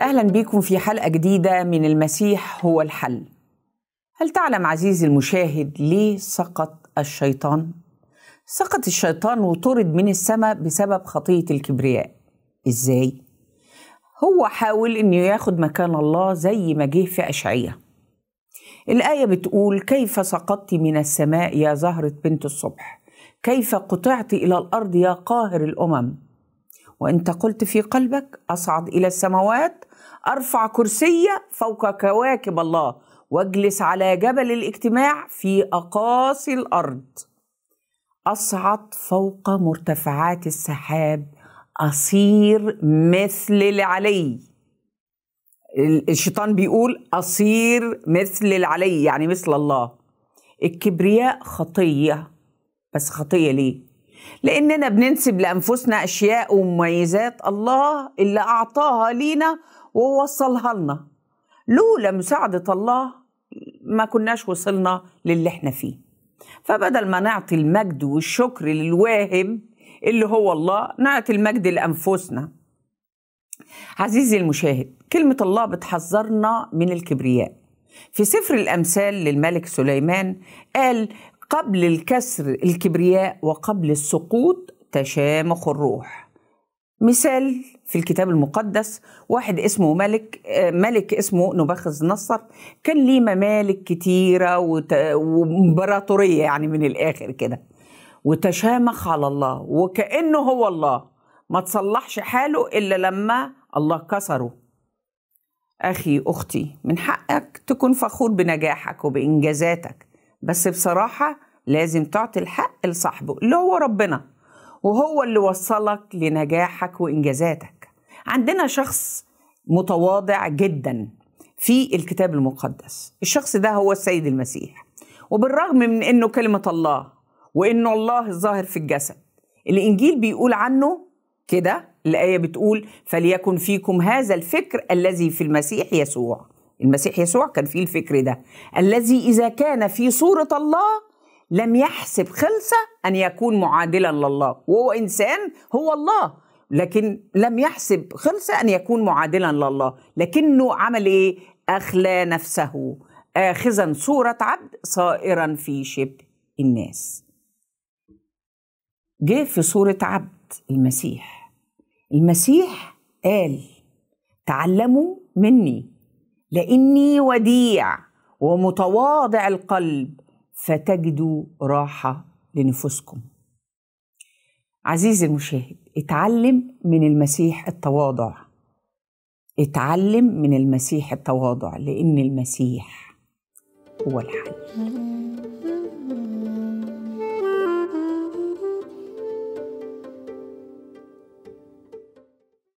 اهلا بيكم في حلقه جديده من المسيح هو الحل. هل تعلم عزيزي المشاهد ليه سقط الشيطان؟ سقط الشيطان وطرد من السماء بسبب خطيه الكبرياء. ازاي؟ هو حاول انه ياخد مكان الله زي ما جه في اشعياء. الايه بتقول: كيف سقطت من السماء يا زهره بنت الصبح؟ كيف قطعت الى الارض يا قاهر الامم؟ وانت قلت في قلبك اصعد الى السماوات ارفع كرسي فوق كواكب الله واجلس على جبل الاجتماع في اقاصي الارض اصعد فوق مرتفعات السحاب اصير مثل العلي الشيطان بيقول اصير مثل العلي يعني مثل الله الكبرياء خطيه بس خطيه ليه لأننا بننسب لأنفسنا أشياء ومميزات الله اللي أعطاها لينا ووصلها لنا لولا مساعدة الله ما كناش وصلنا للي احنا فيه فبدل ما نعطي المجد والشكر للواهم اللي هو الله نعطي المجد لأنفسنا عزيزي المشاهد كلمة الله بتحذرنا من الكبرياء في سفر الأمثال للملك سليمان قال قبل الكسر الكبرياء وقبل السقوط تشامخ الروح مثال في الكتاب المقدس واحد اسمه ملك ملك اسمه نبخذ نصر كان ليه ممالك كتيرة وامبراطورية يعني من الآخر كده وتشامخ على الله وكأنه هو الله ما تصلحش حاله إلا لما الله كسره أخي أختي من حقك تكون فخور بنجاحك وبإنجازاتك بس بصراحة لازم تعطي الحق لصاحبه اللي هو ربنا وهو اللي وصلك لنجاحك وإنجازاتك عندنا شخص متواضع جدا في الكتاب المقدس الشخص ده هو السيد المسيح وبالرغم من أنه كلمة الله وأنه الله الظاهر في الجسد الإنجيل بيقول عنه كده الآية بتقول فليكن فيكم هذا الفكر الذي في المسيح يسوع المسيح يسوع كان فيه الفكر ده الذي إذا كان في صورة الله لم يحسب خلصة أن يكون معادلا لله وهو إنسان هو الله لكن لم يحسب خلصة أن يكون معادلا لله لكنه عمل إيه؟ أخلى نفسه آخذا صورة عبد صائرا في شبه الناس جه في صورة عبد المسيح المسيح قال تعلموا مني لاني وديع ومتواضع القلب فتجدوا راحه لنفوسكم عزيزي المشاهد اتعلم من المسيح التواضع اتعلم من المسيح التواضع لان المسيح هو الحل